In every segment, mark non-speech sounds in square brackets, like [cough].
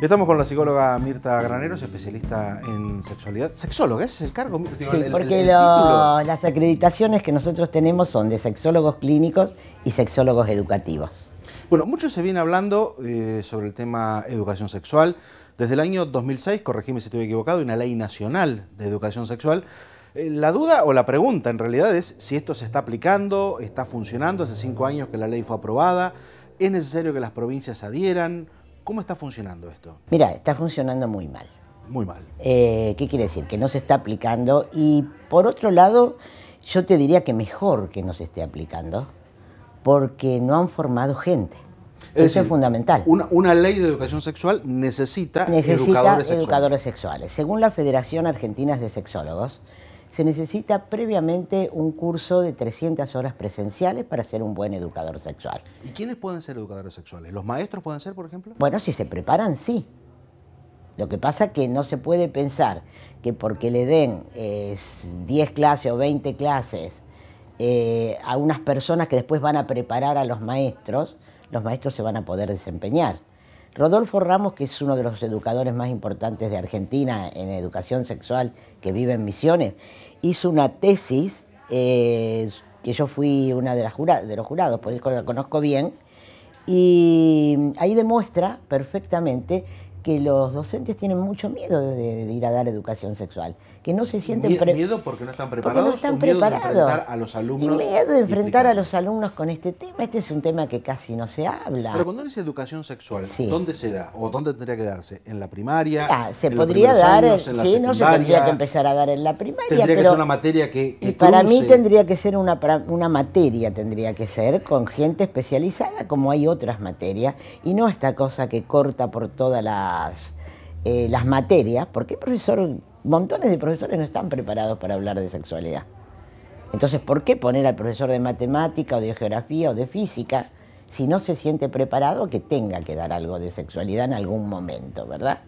Estamos con la psicóloga Mirta Graneros, especialista en sexualidad. Sexóloga, ese es el cargo. Sí, porque las acreditaciones que nosotros tenemos son de sexólogos clínicos y sexólogos educativos. Bueno, mucho se viene hablando eh, sobre el tema educación sexual. Desde el año 2006, corregime si estoy equivocado, hay una ley nacional de educación sexual. Eh, la duda o la pregunta en realidad es si esto se está aplicando, está funcionando, hace cinco años que la ley fue aprobada, es necesario que las provincias adhieran, ¿Cómo está funcionando esto? Mira, está funcionando muy mal. Muy mal. Eh, ¿Qué quiere decir? Que no se está aplicando y por otro lado, yo te diría que mejor que no se esté aplicando porque no han formado gente. Eso es fundamental. Una, ley de educación sexual necesita, necesita educadores, sexuales. sexuales. Según la Federación Argentina de Sexólogos, se necesita previamente un curso de 300 horas presenciales para ser un buen educador sexual. ¿Y quiénes pueden ser educadores sexuales? ¿Los maestros pueden ser, por ejemplo? Bueno, si se preparan, sí. Lo que pasa es que no se puede pensar que porque le den 10 eh, clases o 20 clases eh, a unas personas que después van a preparar a los maestros, los maestros se van a poder desempeñar. Rodolfo Ramos, que es uno de los educadores más importantes de Argentina en educación sexual que vive en Misiones, hizo una tesis eh, que yo fui una de, de los jurados, por eso la conozco bien, y ahí demuestra perfectamente que los docentes tienen mucho miedo de, ir a dar educación sexual, que no se sienten miedo, miedo porque no están preparados, no miedo de enfrentar a los alumnos. miedo de enfrentar a los alumnos con este tema, este es un tema que casi no se habla. Pero cuando dice educación sexual, ¿dónde se da o dónde tendría que darse? ¿En la primaria? Ah, se podría dar, eh, sí, no se tendría que empezar a dar en la primaria. Tendría que ser una materia que, para mí tendría que ser una, una materia tendría que ser con gente especializada como hay otras materias y no esta cosa que corta por toda la eh, las, materias, porque profesor, montones de profesores no están preparados para hablar de sexualidad. Entonces, ¿por qué poner al profesor de matemática o de geografía o de física si no se siente preparado, que tenga que dar algo de sexualidad en algún momento, ¿verdad?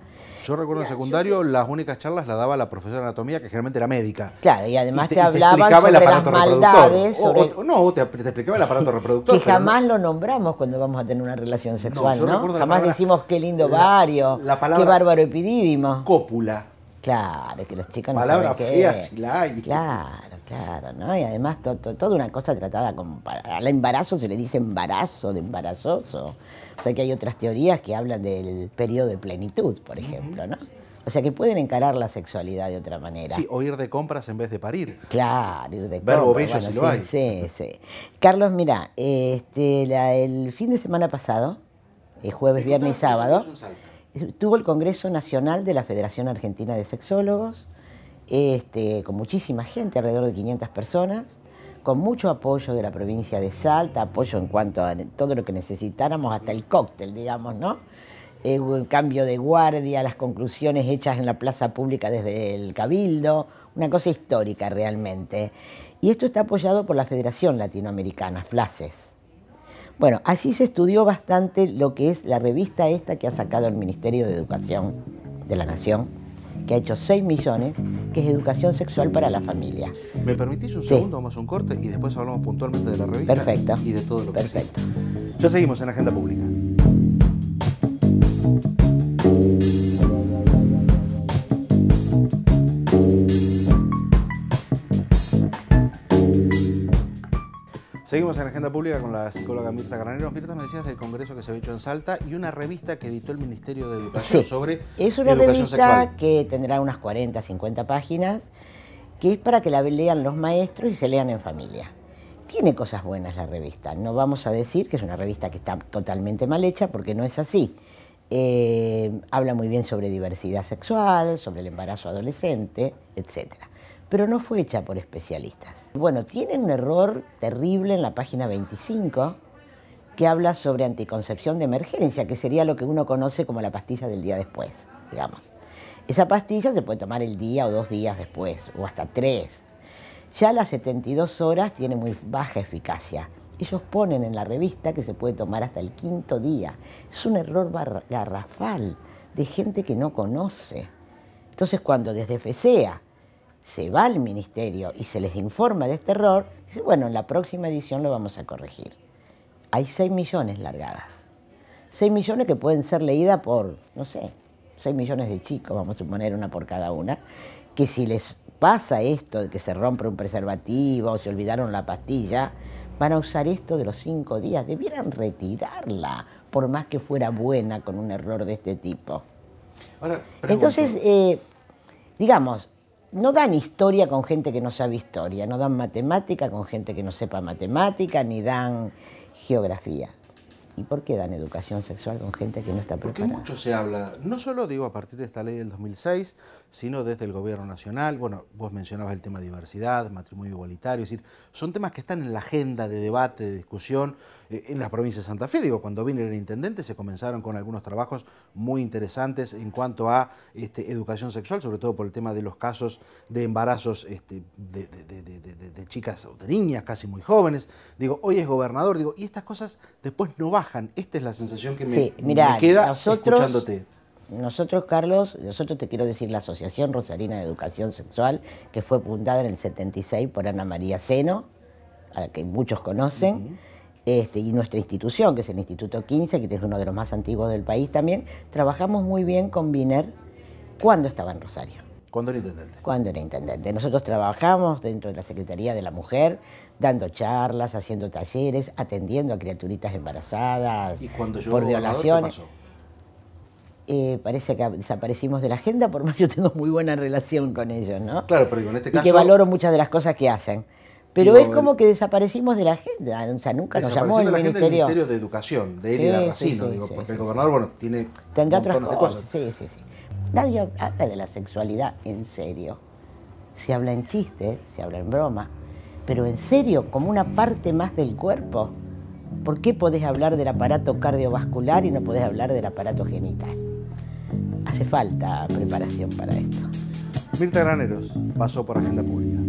Yo recuerdo en secundario las únicas charlas las daba la profesora de anatomía, que generalmente era médica. Claro, y además te, hablaban hablaba sobre las maldades. no, te, explicaba el aparato [laughs] reproductor. Que jamás lo nombramos cuando vamos a tener una relación sexual, ¿no? Jamás decimos qué lindo vario qué bárbaro epidídimo. Cópula. Claro, que los chicos no Palabra fea, Claro. Claro, ¿no? Y además toda una cosa tratada como para, al embarazo se le dice embarazo, de embarazoso. O sea que hay otras teorías que hablan del periodo de plenitud, por ejemplo, ¿no? O sea que pueden encarar la sexualidad de otra manera. Sí, o ir de compras en vez de parir. Claro, ir de compras. Verbo bello si lo hay. Sí, sí. Carlos, mira, este, el fin de semana pasado, el eh, jueves, viernes y sábado, tuvo el Congreso Nacional de la Federación Argentina de Sexólogos este, con muchísima gente, alrededor de 500 personas, con mucho apoyo de la provincia de Salta, apoyo en cuanto a todo lo que necesitáramos, hasta el cóctel, digamos, ¿no? el eh, cambio de guardia, las conclusiones hechas en la plaza pública desde el Cabildo, una cosa histórica realmente. Y esto está apoyado por la Federación Latinoamericana, FLACES. Bueno, así se estudió bastante lo que es la revista esta que ha sacado el Ministerio de Educación de la Nación, que ha hecho 6 millones, que es educación sexual para la familia. ¿Me permitís un segundo? Vamos a un corte y después hablamos puntualmente de la revista y de todo lo que Perfecto. Ya seguimos en Agenda Pública. Seguimos en agenda pública con la psicóloga Mirta Granero. Mirta, me decías del congreso que se ha hecho en Salta y una revista que editó el Ministerio de Educación sobre es una revista que tendrá unas 40, 50 páginas, que es para que la lean los maestros y se lean en familia. Tiene cosas buenas la revista. No vamos a decir que es una revista que está totalmente mal hecha porque no es así. Eh, habla muy bien sobre diversidad sexual, sobre el embarazo adolescente, etc pero no fue hecha por especialistas. Bueno, tiene un error terrible en la página 25 que habla sobre anticoncepción de emergencia, que sería lo que uno conoce como la pastilla del día después, digamos. Esa pastilla se puede tomar el día o dos días después, o hasta tres. Ya las 72 horas tiene muy baja eficacia. Ellos ponen en la revista que se puede tomar hasta el quinto día. Es un error garrafal de gente que no conoce. Entonces cuando desde FESEA se va al ministerio y se les informa de este error, dice, bueno, en la próxima edición lo vamos a corregir. Hay 6 millones largadas. 6 millones que pueden ser leídas por, no sé, 6 millones de chicos, vamos a suponer una por cada una, que si les pasa esto de que se rompe un preservativo o se olvidaron la pastilla, van a usar esto de los 5 días. Debieran retirarla, por más que fuera buena con un error de este tipo. Entonces, eh, digamos, no dan historia con gente que no sabe historia, no dan matemática con gente que no sepa matemática, ni dan geografía. ¿Y por qué dan educación sexual con gente que no está preparada? Porque mucho se habla, no solo digo a partir de esta ley del 2006, sino desde el gobierno nacional, bueno, vos mencionabas el tema de diversidad, matrimonio igualitario, es decir, son temas que están en la agenda de debate, de discusión, eh, en las provincias de Santa Fe, digo, cuando vine el intendente se comenzaron con algunos trabajos muy interesantes en cuanto a este, educación sexual, sobre todo por el tema de los casos de embarazos este, de, chicas o de niñas casi muy jóvenes, digo, hoy es gobernador, digo, y estas cosas después no van esta es la sensación que me, queda escuchándote. Nosotros, Carlos, nosotros te quiero decir la Asociación Rosarina de Educación Sexual, que fue fundada en el 76 por Ana María Seno, a la que muchos conocen. Este, y nuestra institución, que es el Instituto 15, que es uno de los más antiguos del país también, trabajamos muy bien con Biner cuando estaba en Rosario. ¿Cuándo era intendente? Cuando era intendente. Nosotros trabajamos dentro de la Secretaría de la Mujer, dando charlas, haciendo talleres, atendiendo a criaturitas embarazadas ¿Y cuando por violaciones. ¿qué pasó? Eh, parece que desaparecimos de la agenda, por más yo tengo muy buena relación con ellos, ¿no? Claro, pero digo, en este caso. Y que valoro muchas de las cosas que hacen. Pero es como que desaparecimos de la agenda, o sea, nunca nos llamó el Ministerio. Ministerio de Educación, de él Racino, digo, porque el gobernador, bueno, tiene. Tendrá otras cosas. Sí, sí, sí. Nadie habla de la sexualidad en serio. Se habla en chistes, se habla en broma, pero en serio, como una parte más del cuerpo. ¿Por qué podés hablar del aparato cardiovascular y no podés hablar del aparato genital? Hace falta preparación para esto. Mirta Graneros pasó por Agenda Pública.